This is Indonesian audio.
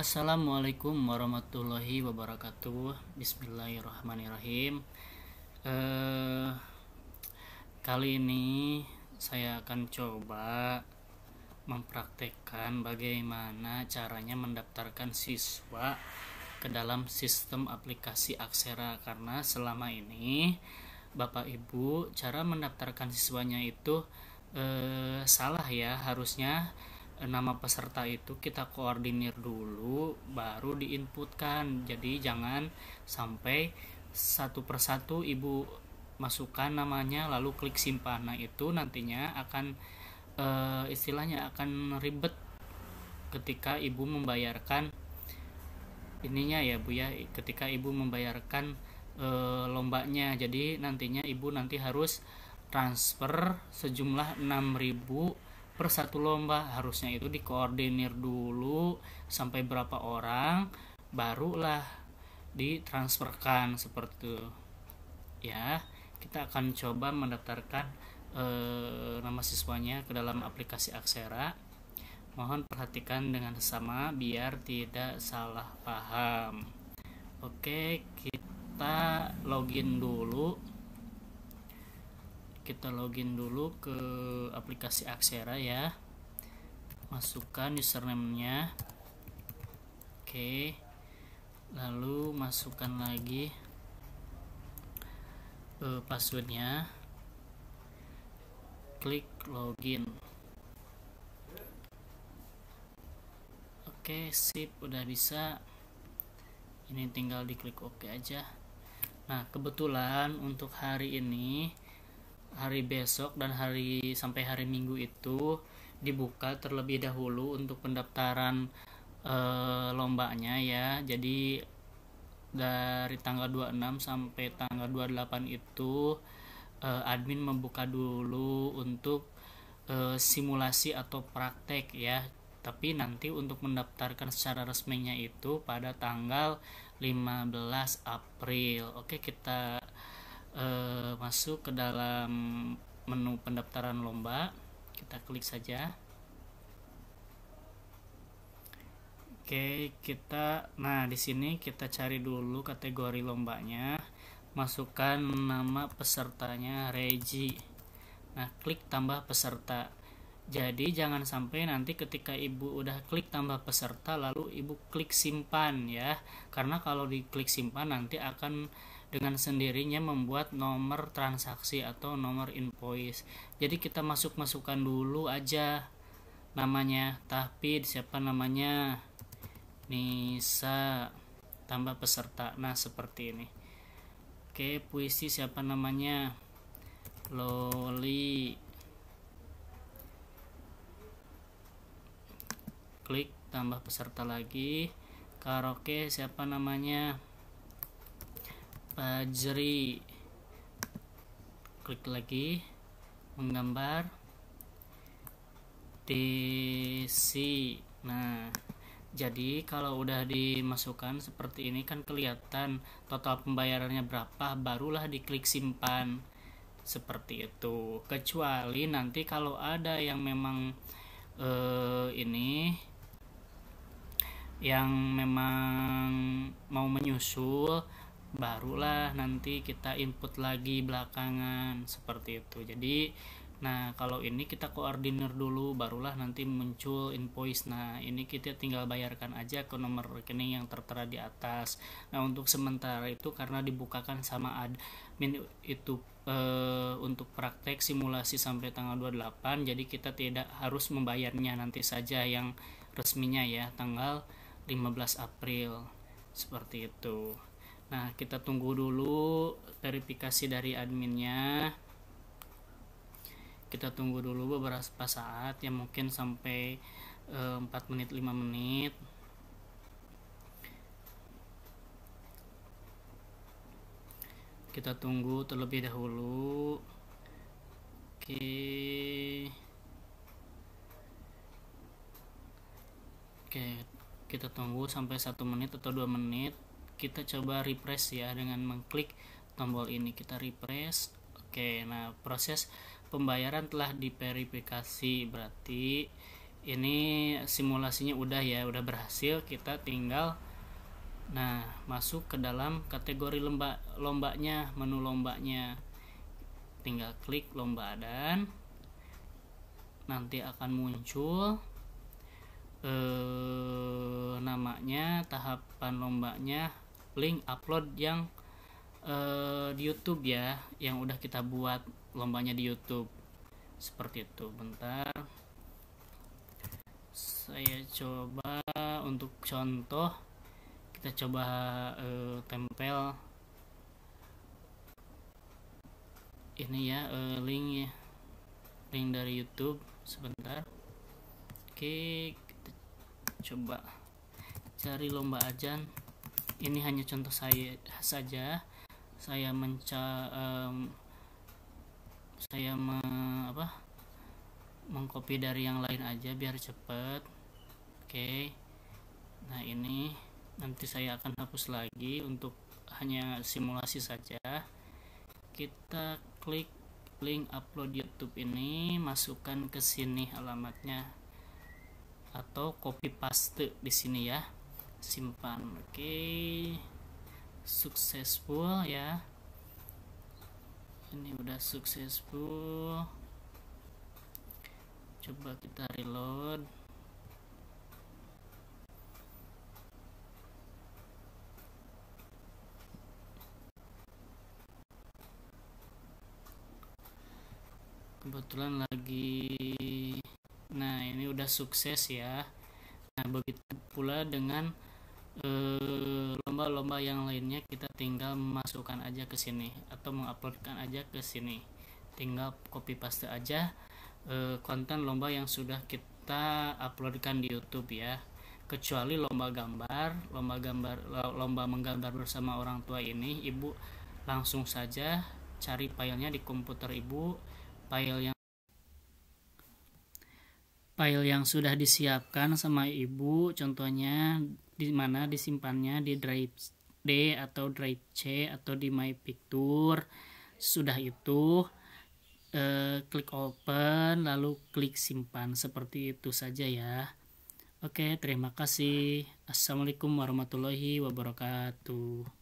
Assalamualaikum warahmatullahi wabarakatuh. Bismillahirrahmanirrahim. Eh, kali ini saya akan coba mempraktekkan bagaimana caranya mendaftarkan siswa ke dalam sistem aplikasi Aksera karena selama ini Bapak Ibu cara mendaftarkan siswanya itu eh, salah ya harusnya nama peserta itu kita koordinir dulu baru diinputkan jadi jangan sampai satu persatu ibu masukkan namanya lalu klik simpan nah itu nantinya akan e, istilahnya akan ribet ketika ibu membayarkan ininya ya bu ya ketika ibu membayarkan e, lombanya jadi nantinya ibu nanti harus transfer sejumlah 6000 per satu lomba harusnya itu dikoordinir dulu sampai berapa orang barulah ditransferkan seperti itu ya kita akan coba mendaftarkan eh, nama siswanya ke dalam aplikasi Aksera mohon perhatikan dengan sesama biar tidak salah paham oke kita login dulu kita login dulu ke aplikasi Aksera ya masukkan username-nya oke lalu masukkan lagi uh, password-nya klik login oke sip udah bisa ini tinggal diklik oke OK aja nah kebetulan untuk hari ini hari besok dan hari sampai hari Minggu itu dibuka terlebih dahulu untuk pendaftaran e, lombanya ya. Jadi dari tanggal 26 sampai tanggal 28 itu e, admin membuka dulu untuk e, simulasi atau praktek ya. Tapi nanti untuk mendaftarkan secara resminya itu pada tanggal 15 April. Oke, kita uh, masuk ke dalam menu pendaftaran lomba kita klik saja Oke, kita nah di sini kita cari dulu kategori lombanya. Masukkan nama pesertanya Regi. Nah, klik tambah peserta. Jadi jangan sampai nanti ketika ibu udah klik tambah peserta lalu ibu klik simpan ya. Karena kalau diklik simpan nanti akan dengan sendirinya membuat nomor transaksi atau nomor invoice. Jadi kita masuk-masukkan dulu aja namanya, tapi siapa namanya? Nisa tambah peserta. Nah, seperti ini. Oke, puisi siapa namanya? Loli. Klik tambah peserta lagi. Karaoke siapa namanya? Fajri eh, klik lagi menggambar DC nah jadi kalau udah dimasukkan seperti ini kan kelihatan total pembayarannya berapa barulah diklik simpan seperti itu kecuali nanti kalau ada yang memang eh, ini yang memang mau menyusul barulah nanti kita input lagi belakangan seperti itu jadi nah kalau ini kita koordinir dulu barulah nanti muncul invoice nah ini kita tinggal bayarkan aja ke nomor rekening yang tertera di atas nah untuk sementara itu karena dibukakan sama admin itu e, untuk praktek simulasi sampai tanggal 28 jadi kita tidak harus membayarnya nanti saja yang resminya ya tanggal 15 April seperti itu Nah, kita tunggu dulu verifikasi dari adminnya. Kita tunggu dulu beberapa saat, ya mungkin sampai e, eh, 4 menit, 5 menit. Kita tunggu terlebih dahulu. Oke. Oke, kita tunggu sampai 1 menit atau 2 menit kita coba refresh ya dengan mengklik tombol ini kita refresh oke nah proses pembayaran telah diverifikasi berarti ini simulasinya udah ya udah berhasil kita tinggal nah masuk ke dalam kategori lomba lombanya menu lombanya tinggal klik lomba dan nanti akan muncul eh, namanya tahapan lombanya link upload yang uh, di YouTube ya, yang udah kita buat lombanya di YouTube. Seperti itu. Bentar. Saya coba untuk contoh kita coba uh, tempel ini ya uh, link ya, Link dari YouTube sebentar. Oke, kita coba cari lomba ajan ini hanya contoh saya saja saya menca um, saya me, apa mengcopy dari yang lain aja biar cepat. oke okay. nah ini nanti saya akan hapus lagi untuk hanya simulasi saja kita klik link upload YouTube ini masukkan ke sini alamatnya atau copy paste di sini ya simpan oke okay. successful ya ini udah successful coba kita reload kebetulan lagi nah ini udah sukses ya nah begitu pula dengan Eh, lomba-lomba yang lainnya kita tinggal masukkan aja ke sini atau menguploadkan aja ke sini tinggal copy paste aja eh, konten lomba yang sudah kita uploadkan di YouTube ya kecuali lomba gambar lomba gambar eh, lomba menggambar bersama orang tua ini ibu langsung saja cari filenya di komputer ibu file yang file yang sudah disiapkan sama ibu contohnya di mana disimpannya di drive D atau drive C atau di my picture sudah itu eh, klik open lalu klik simpan seperti itu saja ya oke terima kasih assalamualaikum warahmatullahi wabarakatuh